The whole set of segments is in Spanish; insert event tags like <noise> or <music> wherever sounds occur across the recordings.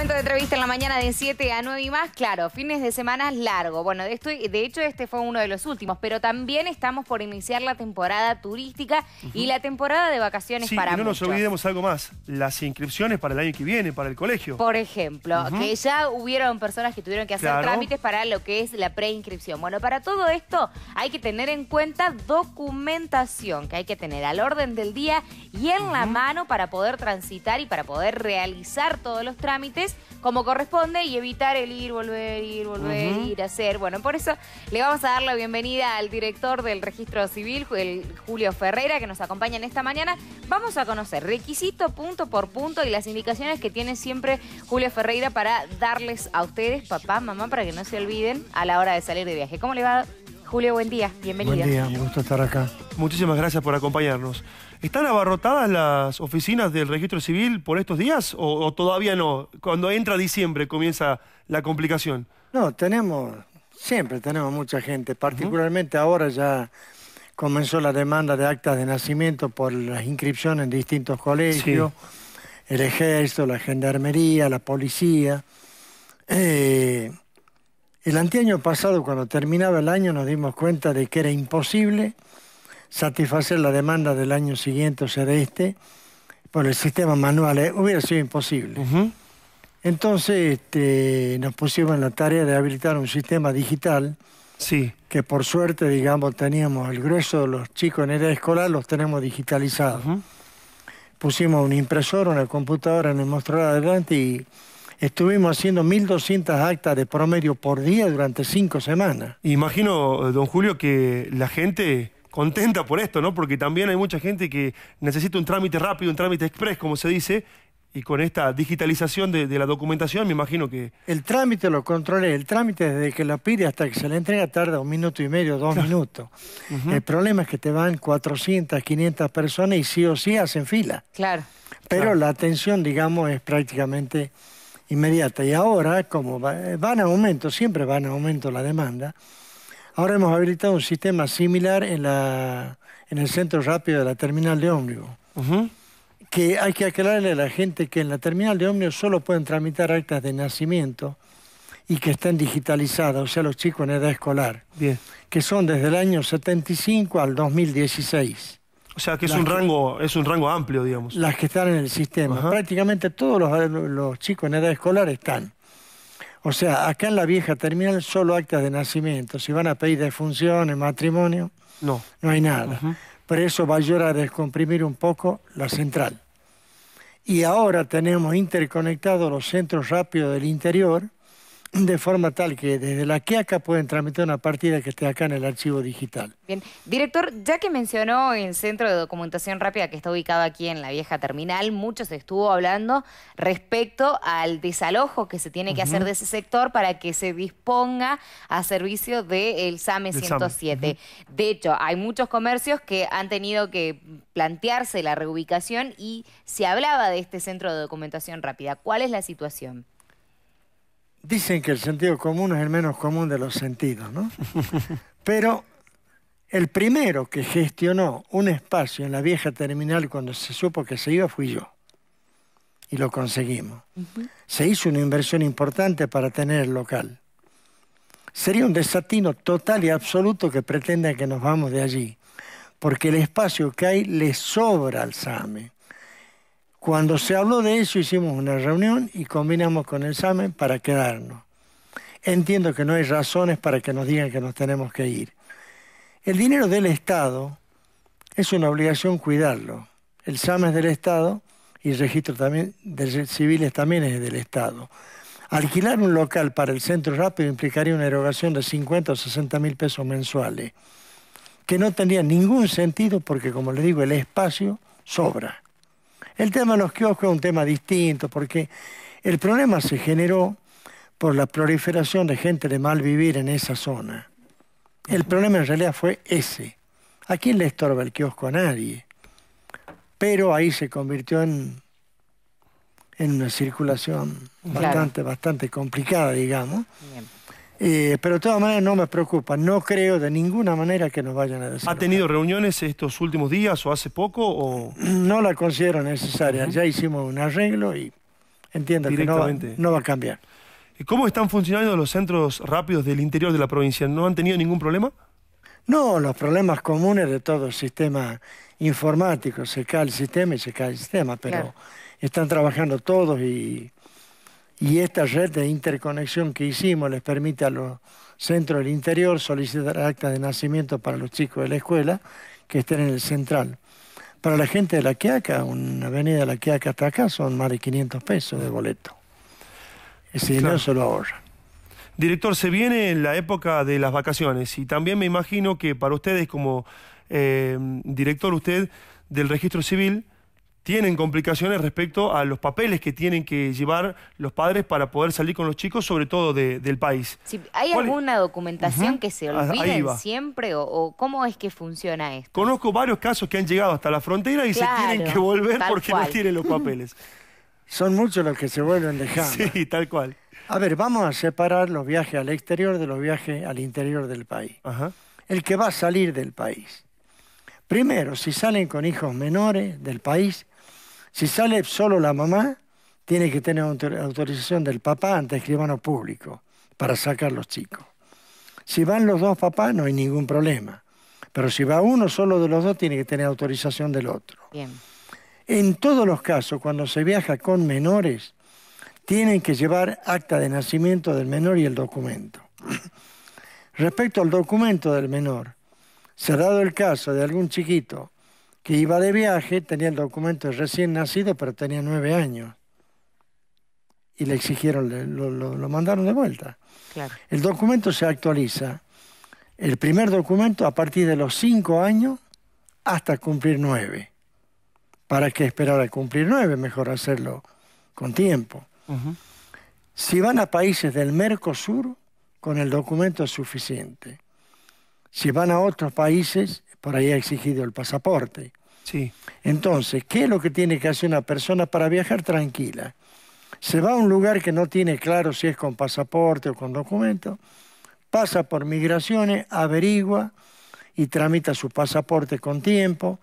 momento de entrevista en la mañana de 7 a 9 y más, claro, fines de semana largo. Bueno, de, esto, de hecho este fue uno de los últimos, pero también estamos por iniciar la temporada turística y la temporada de vacaciones para y no nos olvidemos algo más, las inscripciones para el año que viene, para el colegio. Por ejemplo, que ya hubieron personas que tuvieron que hacer trámites para lo que es la preinscripción. Bueno, para todo esto hay que tener en cuenta documentación que hay que tener al orden del día y en la mano para poder transitar y para poder realizar todos los trámites como corresponde y evitar el ir, volver, ir, volver, ir a ir, hacer. Bueno, por eso le vamos a dar la bienvenida al director del registro civil, Julio Ferreira, que nos acompaña en esta mañana. Vamos a conocer requisito punto por punto y las indicaciones que tiene siempre Julio Ferreira para darles a ustedes, papá, mamá, para que no se olviden a la hora de salir de viaje. ¿Cómo le va? Julio, buen día, bienvenido. Buen día, un gusto estar acá. Muchísimas gracias por acompañarnos. ¿Están abarrotadas las oficinas del registro civil por estos días o, todavía no? Cuando entra diciembre comienza la complicación. No, tenemos, siempre tenemos mucha gente, particularmente ahora ya comenzó la demanda de actas de nacimiento por las inscripciones en distintos colegios, el ejército, la gendarmería, la policía. Eh, el anteaño pasado, cuando terminaba el año, nos dimos cuenta de que era imposible satisfacer la demanda del año siguiente, o sea, de este, por el sistema manual, ¿eh? hubiera sido imposible. Entonces este, nos pusimos en la tarea de habilitar un sistema digital. Sí. Que por suerte, digamos, teníamos el grueso de los chicos en edad escolar, los tenemos digitalizados. Pusimos un impresor, una computadora en el mostrador adelante y estuvimos haciendo 1.200 actas de promedio por día durante cinco semanas. Imagino, don Julio, que la gente contenta por esto, ¿no? Porque también hay mucha gente que necesita un trámite rápido, un trámite express, como se dice, y con esta digitalización de, la documentación, me imagino que... El trámite lo controlé. El trámite desde que la pide hasta que se la entrega tarda un minuto y medio, dos minutos. El problema es que te van 400, 500 personas y sí o sí hacen fila. Claro. Pero la atención, digamos, es prácticamente inmediata. Y ahora, como van a aumento, siempre van a aumento la demanda, Ahora hemos habilitado un sistema similar en, la, en el centro rápido de la terminal de ómnibus. Que hay que aclararle a la gente que en la terminal de ómnibus solo pueden tramitar actas de nacimiento y que están digitalizadas, o sea, los chicos en edad escolar. Bien. Que son desde el año 75 al 2016. O sea, que es un rango es un rango amplio, digamos. Las que están en el sistema. Prácticamente todos los chicos en edad escolar están. O sea, acá en la vieja terminal solo actas de nacimiento. Si van a pedir defunciones, matrimonio, no, no hay nada. Pero eso va a ayudar a descomprimir un poco la central. Y ahora tenemos interconectados los centros rápidos del interior de forma tal que desde la acá pueden tramitar una partida que esté acá en el archivo digital. Bien, director, ya que mencionó el Centro de Documentación Rápida que está ubicado aquí en la vieja terminal, mucho se estuvo hablando respecto al desalojo que se tiene que hacer de ese sector para que se disponga a servicio del SAME 107. De hecho, hay muchos comercios que han tenido que plantearse la reubicación y se hablaba de este Centro de Documentación Rápida. ¿Cuál es la situación? dicen que el sentido común es el menos común de los sentidos, ¿no? <laughs> Pero el primero que gestionó un espacio en la vieja terminal cuando se supo que se iba fui yo. Y lo conseguimos. Se hizo una inversión importante para tener el local. Sería un desatino total y absoluto que pretenda que nos vamos de allí, porque el espacio que hay le sobra al SAME. Cuando se habló de eso, hicimos una reunión y combinamos con el SAME para quedarnos. Entiendo que no hay razones para que nos digan que nos tenemos que ir. El dinero del Estado es una obligación cuidarlo. El SAME es del Estado y el registro también de civiles también es del Estado. Alquilar un local para el centro rápido implicaría una erogación de 50 o 60 mil pesos mensuales, que no tendría ningún sentido porque, como les digo, el espacio sobra. El tema de los kioscos es un tema distinto porque el problema se generó por la proliferación de gente de mal vivir en esa zona. El problema en realidad fue ese. ¿A quién le estorba el kiosco? A nadie. Pero ahí se convirtió en, en una circulación bastante, bastante complicada, digamos. Eh, pero de todas maneras no me preocupa, no creo de ninguna manera que nos vayan a decir. ¿Ha tenido reuniones estos últimos días o hace poco? O... <clears throat> No la considero necesaria, ya hicimos un arreglo y entiendo que no va, a cambiar. ¿Cómo están funcionando los centros rápidos del interior de la provincia? ¿No han tenido ningún problema? No, los problemas comunes de todo el sistema informático, se cae el sistema y se cae el sistema, pero están trabajando todos y y esta red de interconexión que hicimos les permite a los centros del interior solicitar acta de nacimiento para los chicos de la escuela que estén en el central. Para la gente de La Quiaca, una avenida de La Quiaca hasta acá son más de 500 pesos de boleto. Ese dinero se lo ahorra. Director, se viene en la época de las vacaciones y también me imagino que para ustedes como eh, director usted del registro civil, tienen complicaciones respecto a los papeles que tienen que llevar los padres para poder salir con los chicos, sobre todo del país. ¿Hay alguna documentación que se ah, olviden siempre o, cómo es que funciona esto? Conozco varios casos que han llegado hasta la frontera y se tienen que volver porque no tienen los <laughs> papeles. Son muchos los que se vuelven dejando. Sí, tal cual. A ver, vamos a separar los viajes al exterior de los viajes al interior del país. El que va a salir del país. Primero, si salen con hijos menores del país, si sale solo la mamá, tiene que tener autorización del papá ante escribano público para sacar los chicos. Si van los dos papás, no hay ningún problema. Pero si va uno solo de los dos, tiene que tener autorización del otro. Bien. En todos los casos, cuando se viaja con menores, tienen que llevar acta de nacimiento del menor y el documento. Respecto al documento del menor, se ha dado el caso de algún chiquito que iba de viaje, tenía el documento de recién nacido, pero tenía nueve años. Y le exigieron, lo, mandaron de vuelta. El documento se actualiza. El primer documento a partir de los cinco años hasta cumplir nueve. ¿Para qué esperar a cumplir nueve? Mejor hacerlo con tiempo. Si van a países del Mercosur, con el documento es suficiente. Si van a otros países, por ahí ha exigido el pasaporte. Sí. Entonces, ¿qué es lo que tiene que hacer una persona para viajar tranquila? Se va a un lugar que no tiene claro si es con pasaporte o con documento, pasa por migraciones, averigua y tramita su pasaporte con tiempo,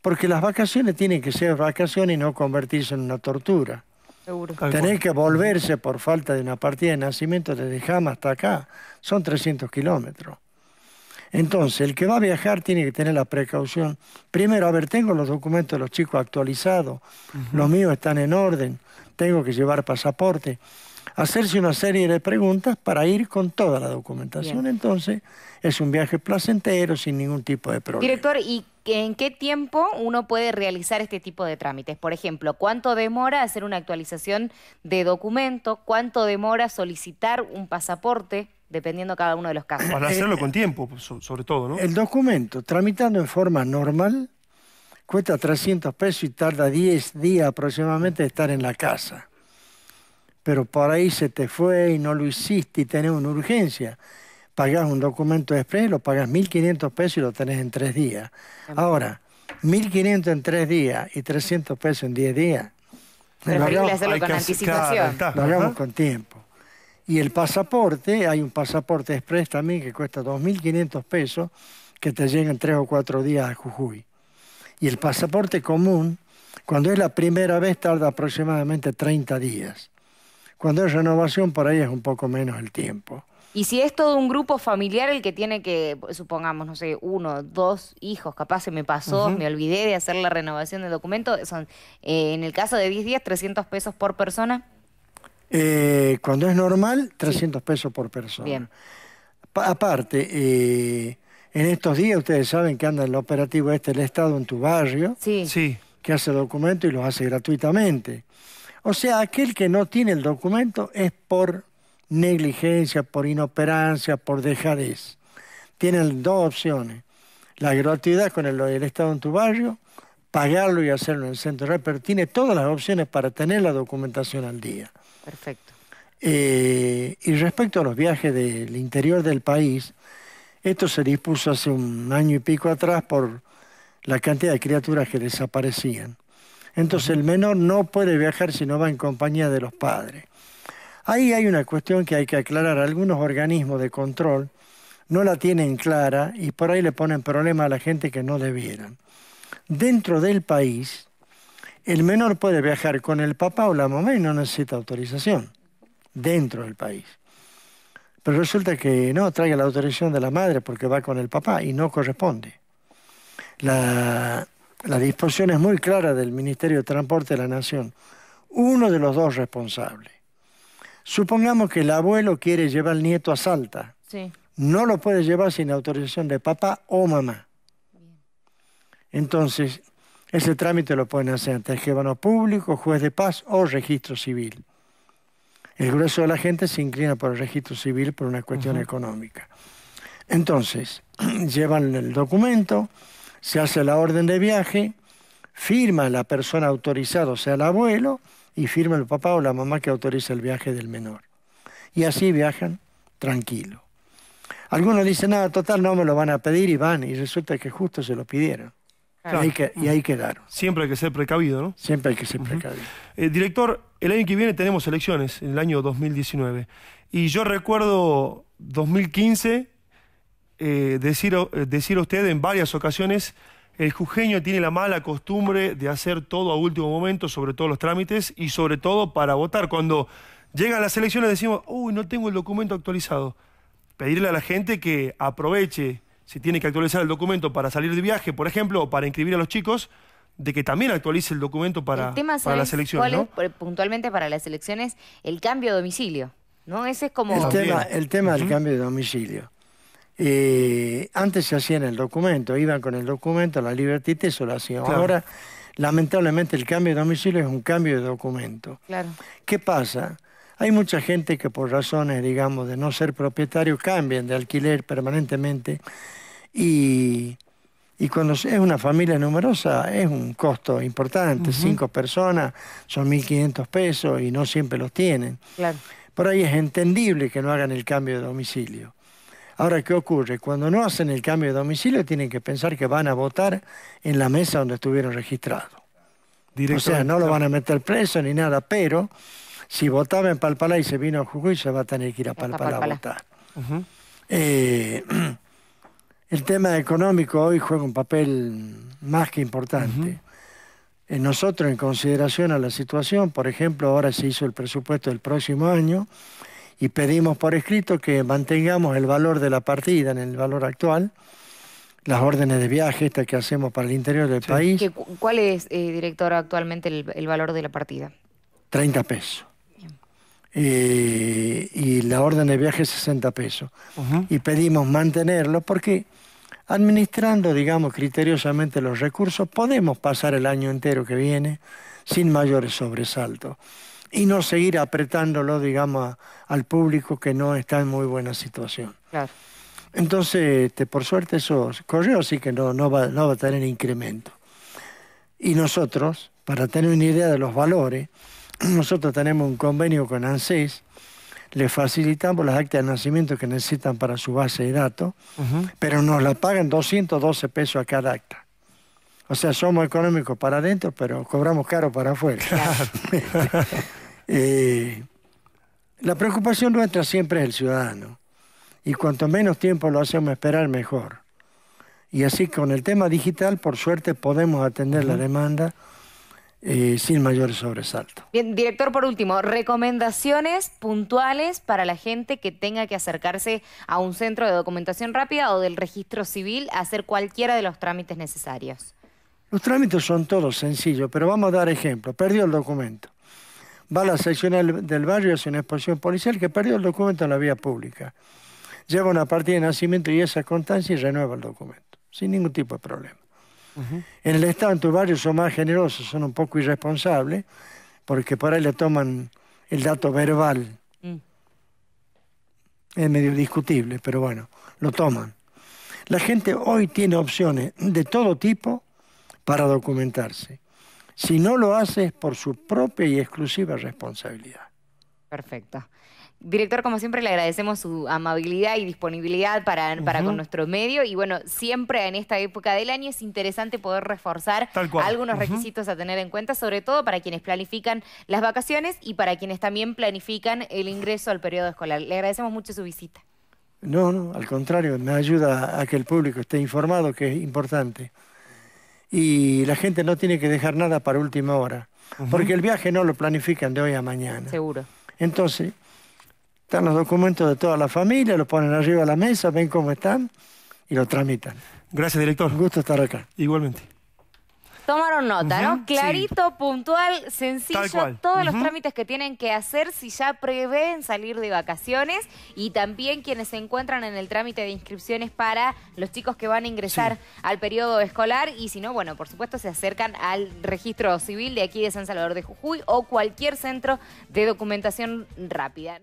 porque las vacaciones tienen que ser vacaciones y no convertirse en una tortura. Seguro. que volverse por falta de una partida de nacimiento desde Jama hasta acá, son 300 kilómetros. Entonces, el que va a viajar tiene que tener la precaución. Primero, a ver, tengo los documentos de los chicos actualizados, los míos están en orden, tengo que llevar pasaporte. Hacerse una serie de preguntas para ir con toda la documentación. Entonces, es un viaje placentero sin ningún tipo de problema. Director, ¿y ¿en qué tiempo uno puede realizar este tipo de trámites? Por ejemplo, ¿cuánto demora hacer una actualización de documento? ¿Cuánto demora solicitar un pasaporte? Dependiendo cada uno de los casos. Para hacerlo con tiempo, pues, sobre todo, ¿no? El documento, tramitando en forma normal, cuesta 300 pesos y tarda 10 días aproximadamente de estar en la casa. Pero por ahí se te fue y no lo hiciste y tenés una urgencia pagas un documento express, lo pagas 1.500 pesos y lo tenés en tres días. Ahora, 1.500 en tres días y 300 pesos en 10 días. Lo hagamos, con anticipación. Lo hagamos con tiempo. Y el pasaporte, hay un pasaporte express también que cuesta 2.500 pesos, que te llega en tres o cuatro días a Jujuy. Y el pasaporte común, cuando es la primera vez, tarda aproximadamente 30 días. Cuando es renovación, por ahí es un poco menos el tiempo. Y si es todo un grupo familiar el que tiene que, supongamos, no sé, uno, dos hijos, capaz se me pasó, me olvidé de hacer la renovación del documento, son, eh, en el caso de 10 días, 300 pesos por persona. Eh, cuando es normal, 300 pesos por persona. Bien. aparte, eh, en estos días ustedes saben que anda el operativo este del Estado en tu barrio, sí. que hace documento y los hace gratuitamente. O sea, aquel que no tiene el documento es por negligencia, por inoperancia, por dejadez. Tienen dos opciones. La gratuidad con el, Estado en tu barrio, pagarlo y hacerlo en el centro pero tiene todas las opciones para tener la documentación al día. Perfecto. Eh, y respecto a los viajes del interior del país, esto se dispuso hace un año y pico atrás por la cantidad de criaturas que desaparecían. Entonces el menor no puede viajar si no va en compañía de los padres. Ahí hay una cuestión que hay que aclarar. Algunos organismos de control no la tienen clara y por ahí le ponen problema a la gente que no debieran. Dentro del país, el menor puede viajar con el papá o la mamá y no necesita autorización. Dentro del país. Pero resulta que no, trae la autorización de la madre porque va con el papá y no corresponde. La, disposición es muy clara del Ministerio de Transporte de la Nación. Uno de los dos responsables. Supongamos que el abuelo quiere llevar al nieto a Salta. Sí. No lo puede llevar sin autorización de papá o mamá. Entonces, ese trámite lo pueden hacer ante el público, juez de paz o registro civil. El grueso de la gente se inclina por el registro civil por una cuestión económica. Entonces, <clears throat> llevan el documento, se hace la orden de viaje, firma la persona autorizada, o sea, el abuelo, y firma el papá o la mamá que autoriza el viaje del menor. Y así viajan tranquilo. Algunos dicen, nada, ah, total, no me lo van a pedir y van, y resulta que justo se lo pidieron. que, y ahí quedaron. Siempre hay que ser precavido, ¿no? Siempre hay que ser precavido. Eh, director, el año que viene tenemos elecciones, en el año 2019. Y yo recuerdo 2015 eh, decir, eh, decir a usted en varias ocasiones el jujeño tiene la mala costumbre de hacer todo a último momento, sobre todo los trámites y sobre todo para votar. Cuando llegan las elecciones decimos, uy, no tengo el documento actualizado. Pedirle a la gente que aproveche, si tiene que actualizar el documento para salir de viaje, por ejemplo, o para inscribir a los chicos, de que también actualice el documento para, para las elecciones. ¿no? Es, eh, puntualmente para las elecciones el cambio de domicilio? ¿no? Ese es como... El tema, el tema del cambio de domicilio. Eh, antes se hacían el documento, iban con el documento la libertad y eso lo hacían. Ahora, lamentablemente, el cambio de domicilio es un cambio de documento. Claro. ¿Qué pasa? Hay mucha gente que por razones, digamos, de no ser propietario, cambian de alquiler permanentemente y, cuando es una familia numerosa es un costo importante. Cinco personas son 1.500 pesos y no siempre los tienen. Claro. Por ahí es entendible que no hagan el cambio de domicilio. Ahora, ¿qué ocurre? Cuando no hacen el cambio de domicilio, tienen que pensar que van a votar en la mesa donde estuvieron registrados. O sea, no lo van a meter preso ni nada, pero si votaba en Palpalá y se vino a Jujuy, se va a tener que ir a Palpalá, a votar. Eh, <clears throat> el tema económico hoy juega un papel más que importante. nosotros, en consideración a la situación, por ejemplo, ahora se hizo el presupuesto del próximo año, y pedimos por escrito que mantengamos el valor de la partida en el valor actual, las órdenes de viaje estas que hacemos para el interior del país. ¿Cuál es, eh, director, actualmente el, valor de la partida? 30 pesos. Eh, y la orden de viaje 60 pesos. Y pedimos mantenerlo porque administrando, digamos, criteriosamente los recursos, podemos pasar el año entero que viene sin mayores sobresaltos y no seguir apretándolo, digamos, al público que no está en muy buena situación. Entonces, este, por suerte, eso corrió, así que no, no, va, no va a tener incremento. Y nosotros, para tener una idea de los valores, <clears throat> nosotros tenemos un convenio con ANSES, le facilitamos las actas de nacimiento que necesitan para su base de datos, pero nos la pagan 212 pesos a cada acta. O sea, somos económicos para adentro, pero cobramos caro para afuera. Claro. <laughs> <laughs> Eh, la preocupación nuestra siempre es el ciudadano. Y cuanto menos tiempo lo hacemos esperar, mejor. Y así con el tema digital, por suerte, podemos atender la demanda eh, sin mayor sobresalto. Bien, director, por último, recomendaciones puntuales para la gente que tenga que acercarse a un centro de documentación rápida o del registro civil a hacer cualquiera de los trámites necesarios. Los trámites son todos sencillos, pero vamos a dar ejemplo. Perdió el documento va a la sección del barrio, hace una exposición policial que perdió el documento en la vía pública. Lleva una partida de nacimiento y esa constancia y renueva el documento, sin ningún tipo de problema. En el Estado, en tu barrio, son más generosos, son un poco irresponsables, porque por ahí le toman el dato verbal. Mm. Es medio discutible, pero bueno, lo toman. La gente hoy tiene opciones de todo tipo para documentarse. Si no lo hace es por su propia y exclusiva responsabilidad. Perfecto. Director, como siempre, le agradecemos su amabilidad y disponibilidad para, con nuestro medio. Y bueno, siempre en esta época del año es interesante poder reforzar algunos requisitos a tener en cuenta, sobre todo para quienes planifican las vacaciones y para quienes también planifican el ingreso al periodo escolar. Le agradecemos mucho su visita. No, no, al contrario, me ayuda a que el público esté informado, que es importante y la gente no tiene que dejar nada para última hora, porque el viaje no lo planifican de hoy a mañana. Seguro. Entonces, están los documentos de toda la familia, los ponen arriba de la mesa, ven cómo están y lo tramitan. Gracias, director. Un gusto estar acá. Igualmente. Tomaron nota, ¿no? Clarito, puntual, sencillo, todos los trámites que tienen que hacer si ya prevén salir de vacaciones y también quienes se encuentran en el trámite de inscripciones para los chicos que van a ingresar al periodo escolar y si no, bueno, por supuesto se acercan al registro civil de aquí de San Salvador de Jujuy o cualquier centro de documentación rápida.